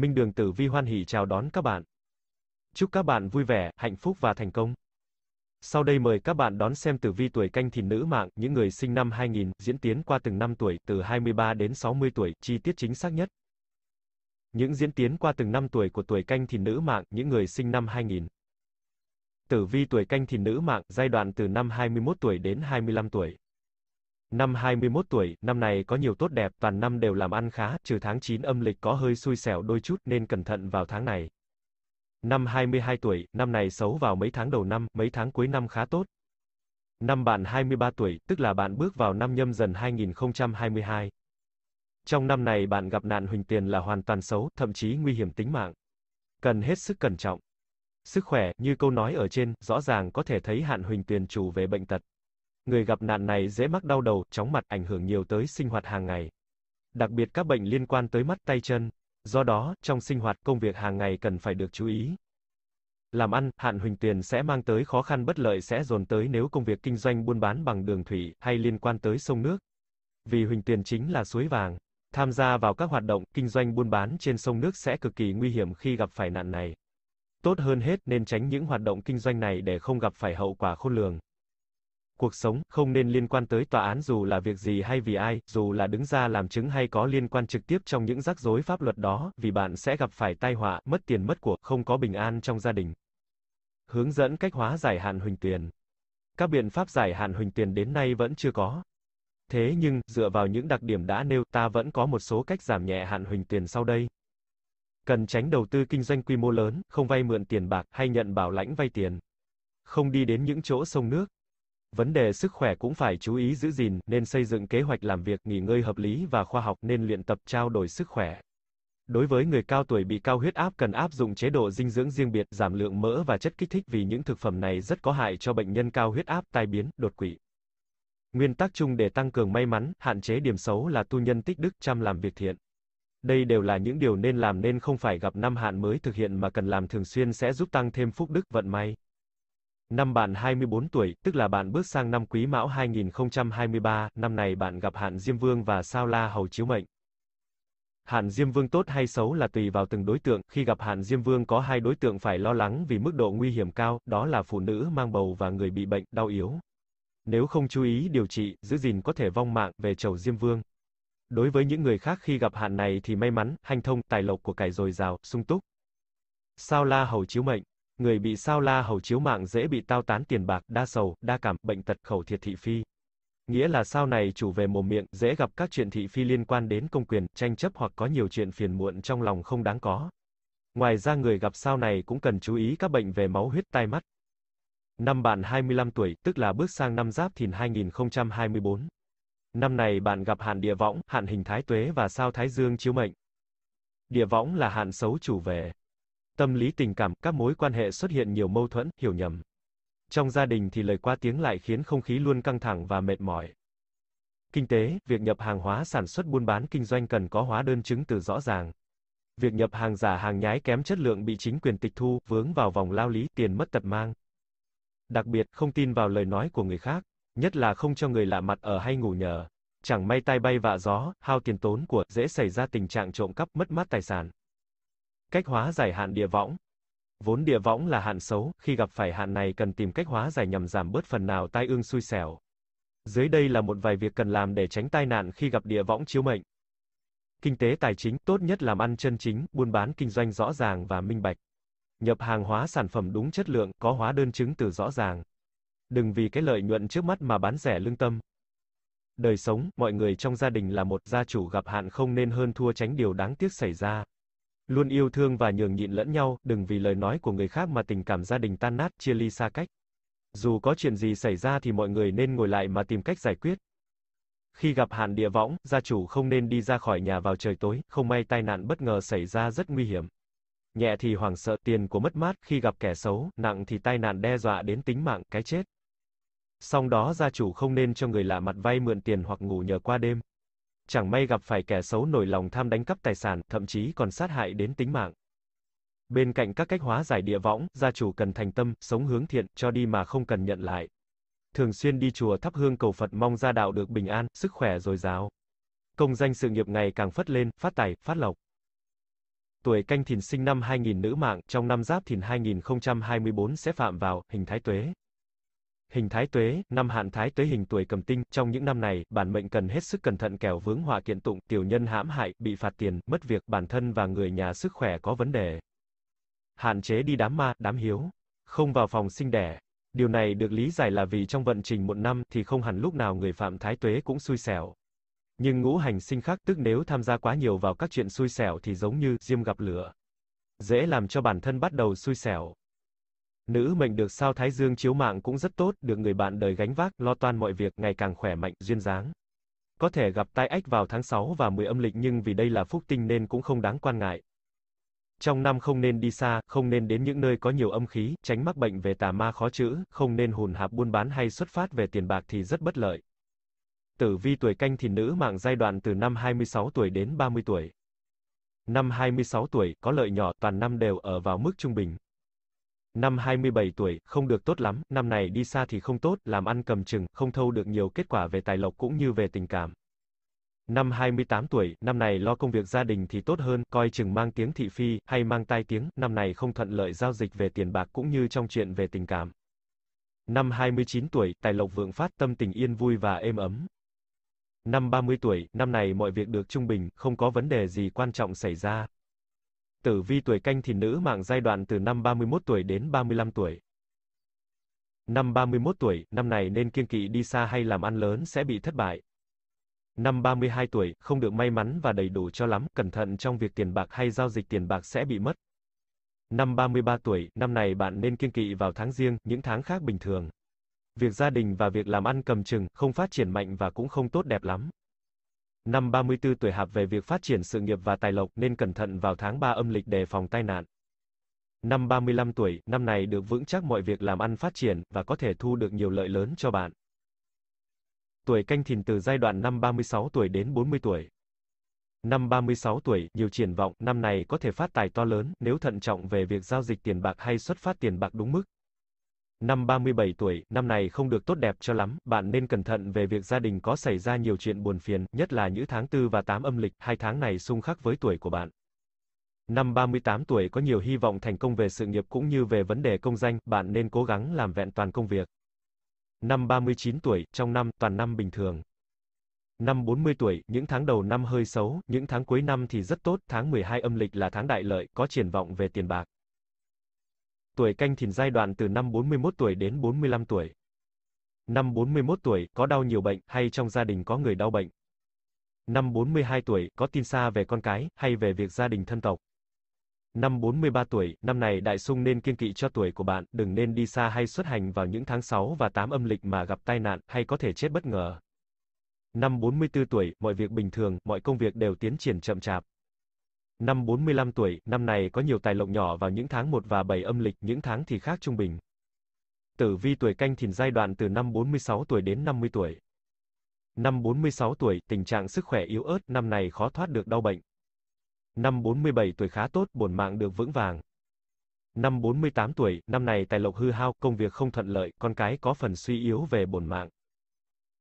Minh Đường Tử Vi hoan hỷ chào đón các bạn. Chúc các bạn vui vẻ, hạnh phúc và thành công. Sau đây mời các bạn đón xem tử vi tuổi canh thìn nữ mạng, những người sinh năm 2000, diễn tiến qua từng năm tuổi, từ 23 đến 60 tuổi, chi tiết chính xác nhất. Những diễn tiến qua từng năm tuổi của tuổi canh thìn nữ mạng, những người sinh năm 2000. Tử vi tuổi canh thìn nữ mạng, giai đoạn từ năm 21 tuổi đến 25 tuổi. Năm 21 tuổi, năm này có nhiều tốt đẹp, toàn năm đều làm ăn khá, trừ tháng 9 âm lịch có hơi xui xẻo đôi chút nên cẩn thận vào tháng này. Năm 22 tuổi, năm này xấu vào mấy tháng đầu năm, mấy tháng cuối năm khá tốt. Năm bạn 23 tuổi, tức là bạn bước vào năm nhâm dần 2022. Trong năm này bạn gặp nạn huỳnh tiền là hoàn toàn xấu, thậm chí nguy hiểm tính mạng. Cần hết sức cẩn trọng. Sức khỏe, như câu nói ở trên, rõ ràng có thể thấy hạn huỳnh tiền chủ về bệnh tật người gặp nạn này dễ mắc đau đầu, chóng mặt, ảnh hưởng nhiều tới sinh hoạt hàng ngày. Đặc biệt các bệnh liên quan tới mắt tay chân. Do đó, trong sinh hoạt công việc hàng ngày cần phải được chú ý. Làm ăn, hạn huỳnh tiền sẽ mang tới khó khăn bất lợi sẽ dồn tới nếu công việc kinh doanh buôn bán bằng đường thủy hay liên quan tới sông nước. Vì huỳnh tiền chính là suối vàng. Tham gia vào các hoạt động kinh doanh buôn bán trên sông nước sẽ cực kỳ nguy hiểm khi gặp phải nạn này. Tốt hơn hết nên tránh những hoạt động kinh doanh này để không gặp phải hậu quả khôn lường. Cuộc sống không nên liên quan tới tòa án dù là việc gì hay vì ai, dù là đứng ra làm chứng hay có liên quan trực tiếp trong những rắc rối pháp luật đó, vì bạn sẽ gặp phải tai họa, mất tiền mất của, không có bình an trong gia đình. Hướng dẫn cách hóa giải hạn huỳnh tiền. Các biện pháp giải hạn huỳnh tiền đến nay vẫn chưa có. Thế nhưng, dựa vào những đặc điểm đã nêu, ta vẫn có một số cách giảm nhẹ hạn huỳnh tiền sau đây. Cần tránh đầu tư kinh doanh quy mô lớn, không vay mượn tiền bạc hay nhận bảo lãnh vay tiền. Không đi đến những chỗ sông nước, Vấn đề sức khỏe cũng phải chú ý giữ gìn, nên xây dựng kế hoạch làm việc, nghỉ ngơi hợp lý và khoa học, nên luyện tập trao đổi sức khỏe. Đối với người cao tuổi bị cao huyết áp cần áp dụng chế độ dinh dưỡng riêng biệt, giảm lượng mỡ và chất kích thích vì những thực phẩm này rất có hại cho bệnh nhân cao huyết áp, tai biến, đột quỵ. Nguyên tắc chung để tăng cường may mắn, hạn chế điểm xấu là tu nhân tích đức, chăm làm việc thiện. Đây đều là những điều nên làm nên không phải gặp năm hạn mới thực hiện mà cần làm thường xuyên sẽ giúp tăng thêm phúc đức, vận may. Năm bạn 24 tuổi, tức là bạn bước sang năm Quý Mão 2023, năm này bạn gặp hạn Diêm Vương và Sao La Hầu chiếu mệnh. Hạn Diêm Vương tốt hay xấu là tùy vào từng đối tượng, khi gặp hạn Diêm Vương có hai đối tượng phải lo lắng vì mức độ nguy hiểm cao, đó là phụ nữ mang bầu và người bị bệnh, đau yếu. Nếu không chú ý điều trị, giữ gìn có thể vong mạng về chầu Diêm Vương. Đối với những người khác khi gặp hạn này thì may mắn, hành thông, tài lộc của cải dồi dào, sung túc. Sao La Hầu chiếu mệnh Người bị sao la hầu chiếu mạng dễ bị tao tán tiền bạc, đa sầu, đa cảm, bệnh tật, khẩu thiệt thị phi. Nghĩa là sao này chủ về mồm miệng, dễ gặp các chuyện thị phi liên quan đến công quyền, tranh chấp hoặc có nhiều chuyện phiền muộn trong lòng không đáng có. Ngoài ra người gặp sao này cũng cần chú ý các bệnh về máu huyết tai mắt. Năm bạn 25 tuổi, tức là bước sang năm giáp thìn 2024. Năm này bạn gặp hạn địa võng, hạn hình thái tuế và sao thái dương chiếu mệnh. Địa võng là hạn xấu chủ về tâm lý tình cảm, các mối quan hệ xuất hiện nhiều mâu thuẫn, hiểu nhầm. Trong gia đình thì lời qua tiếng lại khiến không khí luôn căng thẳng và mệt mỏi. Kinh tế, việc nhập hàng hóa sản xuất buôn bán kinh doanh cần có hóa đơn chứng từ rõ ràng. Việc nhập hàng giả hàng nhái kém chất lượng bị chính quyền tịch thu, vướng vào vòng lao lý, tiền mất tật mang. Đặc biệt, không tin vào lời nói của người khác, nhất là không cho người lạ mặt ở hay ngủ nhờ. Chẳng may tai bay vạ gió, hao tiền tốn của, dễ xảy ra tình trạng trộm cắp, mất mát tài sản. Cách hóa giải hạn địa võng Vốn địa võng là hạn xấu, khi gặp phải hạn này cần tìm cách hóa giải nhằm giảm bớt phần nào tai ương xui xẻo. Dưới đây là một vài việc cần làm để tránh tai nạn khi gặp địa võng chiếu mệnh. Kinh tế tài chính tốt nhất làm ăn chân chính, buôn bán kinh doanh rõ ràng và minh bạch. Nhập hàng hóa sản phẩm đúng chất lượng, có hóa đơn chứng từ rõ ràng. Đừng vì cái lợi nhuận trước mắt mà bán rẻ lương tâm. Đời sống, mọi người trong gia đình là một gia chủ gặp hạn không nên hơn thua tránh điều đáng tiếc xảy ra. Luôn yêu thương và nhường nhịn lẫn nhau, đừng vì lời nói của người khác mà tình cảm gia đình tan nát, chia ly xa cách. Dù có chuyện gì xảy ra thì mọi người nên ngồi lại mà tìm cách giải quyết. Khi gặp hạn địa võng, gia chủ không nên đi ra khỏi nhà vào trời tối, không may tai nạn bất ngờ xảy ra rất nguy hiểm. Nhẹ thì hoảng sợ tiền của mất mát khi gặp kẻ xấu, nặng thì tai nạn đe dọa đến tính mạng, cái chết. Song đó gia chủ không nên cho người lạ mặt vay mượn tiền hoặc ngủ nhờ qua đêm chẳng may gặp phải kẻ xấu nổi lòng tham đánh cắp tài sản, thậm chí còn sát hại đến tính mạng. Bên cạnh các cách hóa giải địa võng, gia chủ cần thành tâm, sống hướng thiện, cho đi mà không cần nhận lại. Thường xuyên đi chùa thắp hương cầu Phật mong gia đạo được bình an, sức khỏe dồi dào. Công danh sự nghiệp ngày càng phất lên, phát tài, phát lộc. Tuổi canh thìn sinh năm 2000 nữ mạng, trong năm giáp thìn 2024 sẽ phạm vào, hình thái tuế. Hình thái tuế, năm hạn thái tuế hình tuổi cầm tinh, trong những năm này, bản mệnh cần hết sức cẩn thận kẻo vướng họa kiện tụng, tiểu nhân hãm hại, bị phạt tiền, mất việc, bản thân và người nhà sức khỏe có vấn đề. Hạn chế đi đám ma, đám hiếu, không vào phòng sinh đẻ. Điều này được lý giải là vì trong vận trình một năm thì không hẳn lúc nào người phạm thái tuế cũng xui xẻo. Nhưng ngũ hành sinh khắc tức nếu tham gia quá nhiều vào các chuyện xui xẻo thì giống như diêm gặp lửa. Dễ làm cho bản thân bắt đầu xui xẻo. Nữ mệnh được sao Thái Dương chiếu mạng cũng rất tốt, được người bạn đời gánh vác, lo toan mọi việc, ngày càng khỏe mạnh, duyên dáng. Có thể gặp tai ách vào tháng 6 và 10 âm lịch nhưng vì đây là phúc tinh nên cũng không đáng quan ngại. Trong năm không nên đi xa, không nên đến những nơi có nhiều âm khí, tránh mắc bệnh về tà ma khó chữa, không nên hùn hạp buôn bán hay xuất phát về tiền bạc thì rất bất lợi. Tử vi tuổi canh thì nữ mạng giai đoạn từ năm 26 tuổi đến 30 tuổi. Năm 26 tuổi, có lợi nhỏ, toàn năm đều ở vào mức trung bình. Năm 27 tuổi, không được tốt lắm, năm này đi xa thì không tốt, làm ăn cầm chừng, không thâu được nhiều kết quả về tài lộc cũng như về tình cảm. Năm 28 tuổi, năm này lo công việc gia đình thì tốt hơn, coi chừng mang tiếng thị phi, hay mang tai tiếng, năm này không thuận lợi giao dịch về tiền bạc cũng như trong chuyện về tình cảm. Năm 29 tuổi, tài lộc vượng phát, tâm tình yên vui và êm ấm. Năm 30 tuổi, năm này mọi việc được trung bình, không có vấn đề gì quan trọng xảy ra. Tử vi tuổi canh thì nữ mạng giai đoạn từ năm 31 tuổi đến 35 tuổi. Năm 31 tuổi, năm này nên kiên kỵ đi xa hay làm ăn lớn sẽ bị thất bại. Năm 32 tuổi, không được may mắn và đầy đủ cho lắm, cẩn thận trong việc tiền bạc hay giao dịch tiền bạc sẽ bị mất. Năm 33 tuổi, năm này bạn nên kiên kỵ vào tháng riêng, những tháng khác bình thường. Việc gia đình và việc làm ăn cầm chừng, không phát triển mạnh và cũng không tốt đẹp lắm. Năm 34 tuổi hạp về việc phát triển sự nghiệp và tài lộc nên cẩn thận vào tháng 3 âm lịch đề phòng tai nạn. Năm 35 tuổi, năm này được vững chắc mọi việc làm ăn phát triển và có thể thu được nhiều lợi lớn cho bạn. Tuổi canh thìn từ giai đoạn năm 36 tuổi đến 40 tuổi. Năm 36 tuổi, nhiều triển vọng, năm này có thể phát tài to lớn nếu thận trọng về việc giao dịch tiền bạc hay xuất phát tiền bạc đúng mức năm 37 tuổi, năm này không được tốt đẹp cho lắm, bạn nên cẩn thận về việc gia đình có xảy ra nhiều chuyện buồn phiền, nhất là những tháng 4 và 8 âm lịch, hai tháng này xung khắc với tuổi của bạn. Năm 38 tuổi có nhiều hy vọng thành công về sự nghiệp cũng như về vấn đề công danh, bạn nên cố gắng làm vẹn toàn công việc. Năm 39 tuổi, trong năm, toàn năm bình thường. Năm 40 tuổi, những tháng đầu năm hơi xấu, những tháng cuối năm thì rất tốt, tháng 12 âm lịch là tháng đại lợi, có triển vọng về tiền bạc. Tuổi canh thìn giai đoạn từ năm 41 tuổi đến 45 tuổi. Năm 41 tuổi, có đau nhiều bệnh, hay trong gia đình có người đau bệnh. Năm 42 tuổi, có tin xa về con cái, hay về việc gia đình thân tộc. Năm 43 tuổi, năm này đại sung nên kiên kỵ cho tuổi của bạn, đừng nên đi xa hay xuất hành vào những tháng 6 và 8 âm lịch mà gặp tai nạn, hay có thể chết bất ngờ. Năm 44 tuổi, mọi việc bình thường, mọi công việc đều tiến triển chậm chạp. Năm 45 tuổi, năm này có nhiều tài lộc nhỏ vào những tháng 1 và 7 âm lịch, những tháng thì khác trung bình. Tử vi tuổi canh thìn giai đoạn từ năm 46 tuổi đến 50 tuổi. Năm 46 tuổi, tình trạng sức khỏe yếu ớt, năm này khó thoát được đau bệnh. Năm 47 tuổi khá tốt, bổn mạng được vững vàng. Năm 48 tuổi, năm này tài lộc hư hao, công việc không thuận lợi, con cái có phần suy yếu về bổn mạng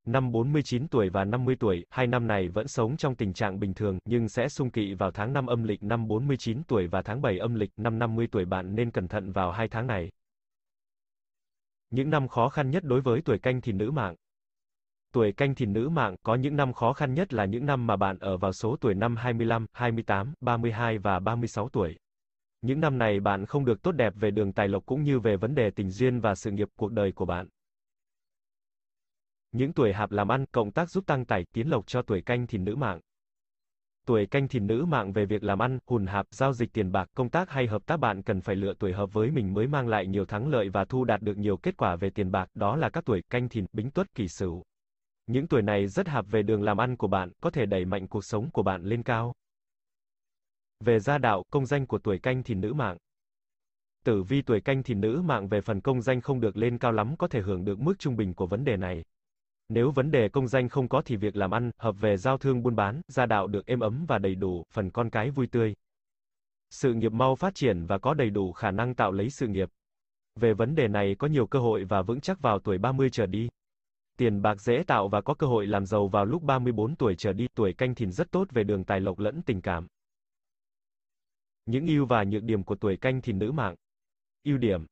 năm 49 tuổi và 50 tuổi, hai năm này vẫn sống trong tình trạng bình thường, nhưng sẽ xung kỵ vào tháng 5 âm lịch năm 49 tuổi và tháng 7 âm lịch năm 50 tuổi bạn nên cẩn thận vào hai tháng này. Những năm khó khăn nhất đối với tuổi canh thìn nữ mạng Tuổi canh thìn nữ mạng có những năm khó khăn nhất là những năm mà bạn ở vào số tuổi năm 25, 28, 32 và 36 tuổi. Những năm này bạn không được tốt đẹp về đường tài lộc cũng như về vấn đề tình duyên và sự nghiệp cuộc đời của bạn những tuổi hạp làm ăn, cộng tác giúp tăng tải, tiến lộc cho tuổi canh thìn nữ mạng. Tuổi canh thìn nữ mạng về việc làm ăn, hùn hạp, giao dịch tiền bạc, công tác hay hợp tác bạn cần phải lựa tuổi hợp với mình mới mang lại nhiều thắng lợi và thu đạt được nhiều kết quả về tiền bạc, đó là các tuổi canh thìn, bính tuất, kỷ sửu. Những tuổi này rất hợp về đường làm ăn của bạn, có thể đẩy mạnh cuộc sống của bạn lên cao. Về gia đạo, công danh của tuổi canh thìn nữ mạng. Tử vi tuổi canh thìn nữ mạng về phần công danh không được lên cao lắm có thể hưởng được mức trung bình của vấn đề này. Nếu vấn đề công danh không có thì việc làm ăn, hợp về giao thương buôn bán, gia đạo được êm ấm và đầy đủ, phần con cái vui tươi. Sự nghiệp mau phát triển và có đầy đủ khả năng tạo lấy sự nghiệp. Về vấn đề này có nhiều cơ hội và vững chắc vào tuổi 30 trở đi. Tiền bạc dễ tạo và có cơ hội làm giàu vào lúc 34 tuổi trở đi, tuổi canh thìn rất tốt về đường tài lộc lẫn tình cảm. Những ưu và nhược điểm của tuổi canh thìn nữ mạng. Ưu điểm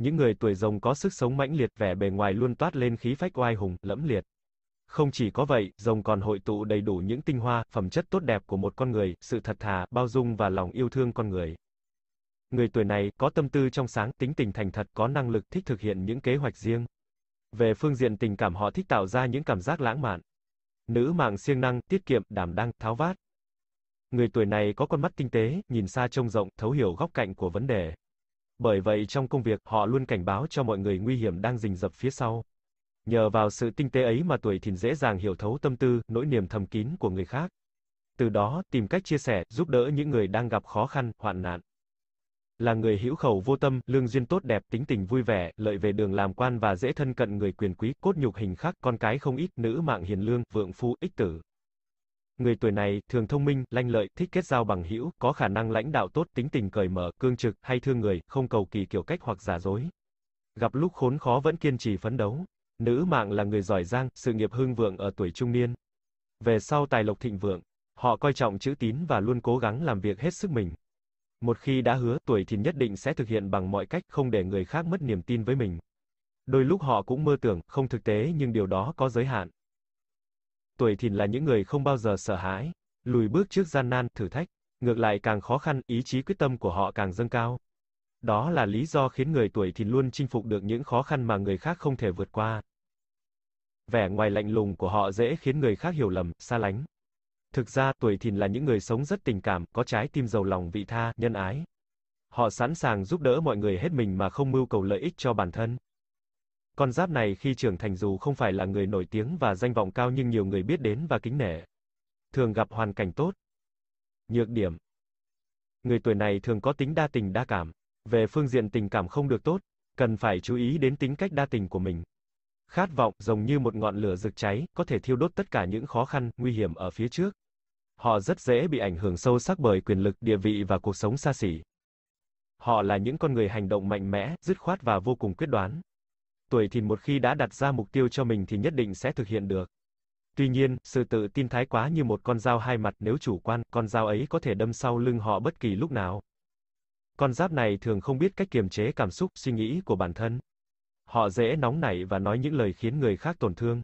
những người tuổi rồng có sức sống mãnh liệt vẻ bề ngoài luôn toát lên khí phách oai hùng, lẫm liệt. Không chỉ có vậy, rồng còn hội tụ đầy đủ những tinh hoa, phẩm chất tốt đẹp của một con người, sự thật thà, bao dung và lòng yêu thương con người. Người tuổi này có tâm tư trong sáng, tính tình thành thật, có năng lực thích thực hiện những kế hoạch riêng. Về phương diện tình cảm họ thích tạo ra những cảm giác lãng mạn. Nữ mạng siêng năng, tiết kiệm, đảm đang, tháo vát. Người tuổi này có con mắt tinh tế, nhìn xa trông rộng, thấu hiểu góc cạnh của vấn đề. Bởi vậy trong công việc, họ luôn cảnh báo cho mọi người nguy hiểm đang rình rập phía sau. Nhờ vào sự tinh tế ấy mà tuổi thìn dễ dàng hiểu thấu tâm tư, nỗi niềm thầm kín của người khác. Từ đó, tìm cách chia sẻ, giúp đỡ những người đang gặp khó khăn, hoạn nạn. Là người hữu khẩu vô tâm, lương duyên tốt đẹp, tính tình vui vẻ, lợi về đường làm quan và dễ thân cận người quyền quý, cốt nhục hình khắc, con cái không ít, nữ mạng hiền lương, vượng phu, ích tử. Người tuổi này thường thông minh, lanh lợi, thích kết giao bằng hữu, có khả năng lãnh đạo tốt, tính tình cởi mở, cương trực, hay thương người, không cầu kỳ kiểu cách hoặc giả dối. Gặp lúc khốn khó vẫn kiên trì phấn đấu. Nữ mạng là người giỏi giang, sự nghiệp hưng vượng ở tuổi trung niên. Về sau tài lộc thịnh vượng, họ coi trọng chữ tín và luôn cố gắng làm việc hết sức mình. Một khi đã hứa, tuổi thì nhất định sẽ thực hiện bằng mọi cách, không để người khác mất niềm tin với mình. Đôi lúc họ cũng mơ tưởng, không thực tế nhưng điều đó có giới hạn tuổi thìn là những người không bao giờ sợ hãi, lùi bước trước gian nan, thử thách, ngược lại càng khó khăn, ý chí quyết tâm của họ càng dâng cao. Đó là lý do khiến người tuổi thìn luôn chinh phục được những khó khăn mà người khác không thể vượt qua. Vẻ ngoài lạnh lùng của họ dễ khiến người khác hiểu lầm, xa lánh. Thực ra, tuổi thìn là những người sống rất tình cảm, có trái tim giàu lòng vị tha, nhân ái. Họ sẵn sàng giúp đỡ mọi người hết mình mà không mưu cầu lợi ích cho bản thân. Con giáp này khi trưởng thành dù không phải là người nổi tiếng và danh vọng cao nhưng nhiều người biết đến và kính nể. Thường gặp hoàn cảnh tốt. Nhược điểm. Người tuổi này thường có tính đa tình đa cảm. Về phương diện tình cảm không được tốt, cần phải chú ý đến tính cách đa tình của mình. Khát vọng, giống như một ngọn lửa rực cháy, có thể thiêu đốt tất cả những khó khăn, nguy hiểm ở phía trước. Họ rất dễ bị ảnh hưởng sâu sắc bởi quyền lực, địa vị và cuộc sống xa xỉ. Họ là những con người hành động mạnh mẽ, dứt khoát và vô cùng quyết đoán tuổi thìn một khi đã đặt ra mục tiêu cho mình thì nhất định sẽ thực hiện được. Tuy nhiên, sự tự tin thái quá như một con dao hai mặt nếu chủ quan, con dao ấy có thể đâm sau lưng họ bất kỳ lúc nào. Con giáp này thường không biết cách kiềm chế cảm xúc, suy nghĩ của bản thân. Họ dễ nóng nảy và nói những lời khiến người khác tổn thương.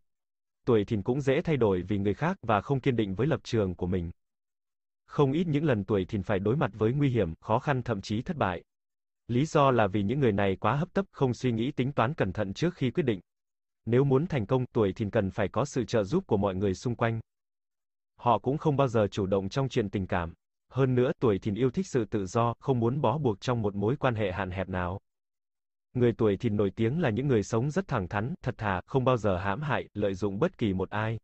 Tuổi thìn cũng dễ thay đổi vì người khác và không kiên định với lập trường của mình. Không ít những lần tuổi thìn phải đối mặt với nguy hiểm, khó khăn thậm chí thất bại. Lý do là vì những người này quá hấp tấp, không suy nghĩ tính toán cẩn thận trước khi quyết định. Nếu muốn thành công, tuổi thì cần phải có sự trợ giúp của mọi người xung quanh. Họ cũng không bao giờ chủ động trong chuyện tình cảm. Hơn nữa, tuổi thìn yêu thích sự tự do, không muốn bó buộc trong một mối quan hệ hạn hẹp nào. Người tuổi thìn nổi tiếng là những người sống rất thẳng thắn, thật thà, không bao giờ hãm hại, lợi dụng bất kỳ một ai.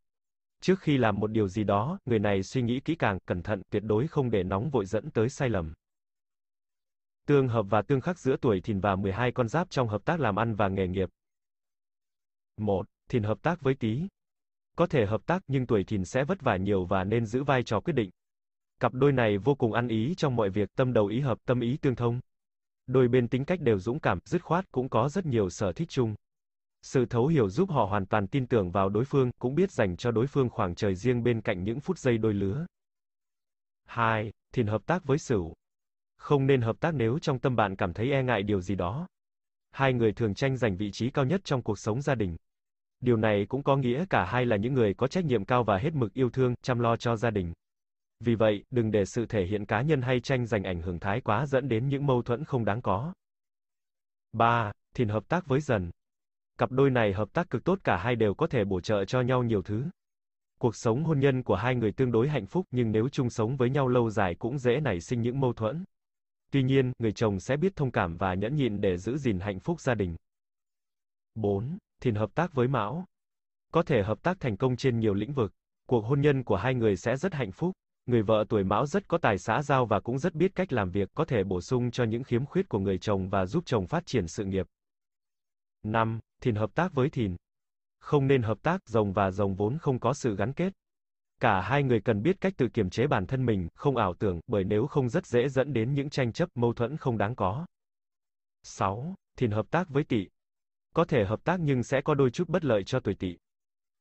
Trước khi làm một điều gì đó, người này suy nghĩ kỹ càng, cẩn thận, tuyệt đối không để nóng vội dẫn tới sai lầm tương hợp và tương khắc giữa tuổi thìn và 12 con giáp trong hợp tác làm ăn và nghề nghiệp. 1. Thìn hợp tác với Tý. Có thể hợp tác nhưng tuổi thìn sẽ vất vả nhiều và nên giữ vai trò quyết định. Cặp đôi này vô cùng ăn ý trong mọi việc, tâm đầu ý hợp, tâm ý tương thông. Đôi bên tính cách đều dũng cảm, dứt khoát, cũng có rất nhiều sở thích chung. Sự thấu hiểu giúp họ hoàn toàn tin tưởng vào đối phương, cũng biết dành cho đối phương khoảng trời riêng bên cạnh những phút giây đôi lứa. 2. Thìn hợp tác với Sửu. Không nên hợp tác nếu trong tâm bạn cảm thấy e ngại điều gì đó. Hai người thường tranh giành vị trí cao nhất trong cuộc sống gia đình. Điều này cũng có nghĩa cả hai là những người có trách nhiệm cao và hết mực yêu thương, chăm lo cho gia đình. Vì vậy, đừng để sự thể hiện cá nhân hay tranh giành ảnh hưởng thái quá dẫn đến những mâu thuẫn không đáng có. 3. Thìn hợp tác với dần. Cặp đôi này hợp tác cực tốt cả hai đều có thể bổ trợ cho nhau nhiều thứ. Cuộc sống hôn nhân của hai người tương đối hạnh phúc nhưng nếu chung sống với nhau lâu dài cũng dễ nảy sinh những mâu thuẫn. Tuy nhiên, người chồng sẽ biết thông cảm và nhẫn nhịn để giữ gìn hạnh phúc gia đình. 4. Thìn hợp tác với Mão. Có thể hợp tác thành công trên nhiều lĩnh vực. Cuộc hôn nhân của hai người sẽ rất hạnh phúc. Người vợ tuổi Mão rất có tài xã giao và cũng rất biết cách làm việc, có thể bổ sung cho những khiếm khuyết của người chồng và giúp chồng phát triển sự nghiệp. 5. Thìn hợp tác với Thìn. Không nên hợp tác, rồng và rồng vốn không có sự gắn kết. Cả hai người cần biết cách tự kiềm chế bản thân mình, không ảo tưởng, bởi nếu không rất dễ dẫn đến những tranh chấp, mâu thuẫn không đáng có. 6. Thìn hợp tác với tỵ. Có thể hợp tác nhưng sẽ có đôi chút bất lợi cho tuổi tỵ.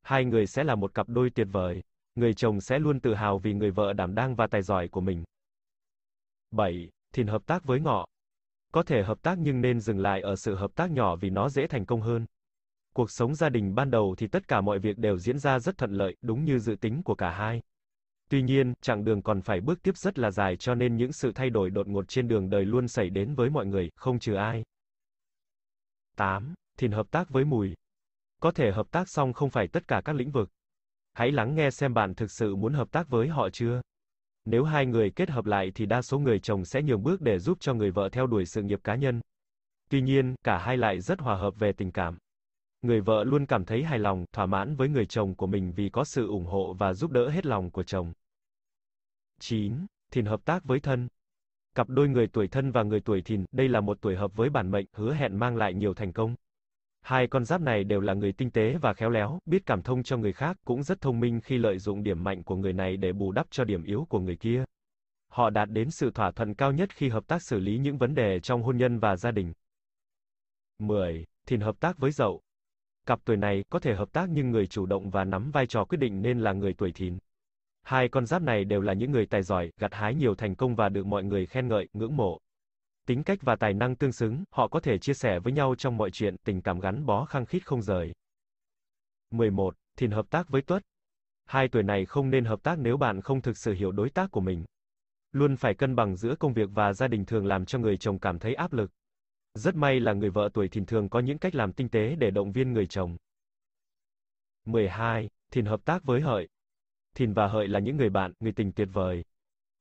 Hai người sẽ là một cặp đôi tuyệt vời. Người chồng sẽ luôn tự hào vì người vợ đảm đang và tài giỏi của mình. 7. Thìn hợp tác với ngọ. Có thể hợp tác nhưng nên dừng lại ở sự hợp tác nhỏ vì nó dễ thành công hơn. Cuộc sống gia đình ban đầu thì tất cả mọi việc đều diễn ra rất thuận lợi, đúng như dự tính của cả hai. Tuy nhiên, chặng đường còn phải bước tiếp rất là dài cho nên những sự thay đổi đột ngột trên đường đời luôn xảy đến với mọi người, không trừ ai. 8. Thìn hợp tác với mùi. Có thể hợp tác xong không phải tất cả các lĩnh vực. Hãy lắng nghe xem bạn thực sự muốn hợp tác với họ chưa. Nếu hai người kết hợp lại thì đa số người chồng sẽ nhường bước để giúp cho người vợ theo đuổi sự nghiệp cá nhân. Tuy nhiên, cả hai lại rất hòa hợp về tình cảm. Người vợ luôn cảm thấy hài lòng, thỏa mãn với người chồng của mình vì có sự ủng hộ và giúp đỡ hết lòng của chồng. 9. Thìn hợp tác với thân. Cặp đôi người tuổi thân và người tuổi thìn, đây là một tuổi hợp với bản mệnh, hứa hẹn mang lại nhiều thành công. Hai con giáp này đều là người tinh tế và khéo léo, biết cảm thông cho người khác, cũng rất thông minh khi lợi dụng điểm mạnh của người này để bù đắp cho điểm yếu của người kia. Họ đạt đến sự thỏa thuận cao nhất khi hợp tác xử lý những vấn đề trong hôn nhân và gia đình. 10. Thìn hợp tác với Dậu cặp tuổi này có thể hợp tác nhưng người chủ động và nắm vai trò quyết định nên là người tuổi thìn. Hai con giáp này đều là những người tài giỏi, gặt hái nhiều thành công và được mọi người khen ngợi, ngưỡng mộ. Tính cách và tài năng tương xứng, họ có thể chia sẻ với nhau trong mọi chuyện, tình cảm gắn bó khăng khít không rời. 11. Thìn hợp tác với Tuất. Hai tuổi này không nên hợp tác nếu bạn không thực sự hiểu đối tác của mình. Luôn phải cân bằng giữa công việc và gia đình thường làm cho người chồng cảm thấy áp lực. Rất may là người vợ tuổi thìn thường có những cách làm tinh tế để động viên người chồng. 12. Thìn hợp tác với hợi. Thìn và hợi là những người bạn, người tình tuyệt vời.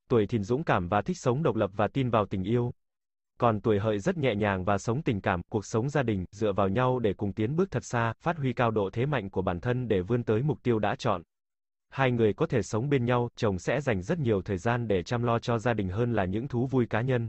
Tuổi thìn dũng cảm và thích sống độc lập và tin vào tình yêu. Còn tuổi hợi rất nhẹ nhàng và sống tình cảm, cuộc sống gia đình, dựa vào nhau để cùng tiến bước thật xa, phát huy cao độ thế mạnh của bản thân để vươn tới mục tiêu đã chọn. Hai người có thể sống bên nhau, chồng sẽ dành rất nhiều thời gian để chăm lo cho gia đình hơn là những thú vui cá nhân.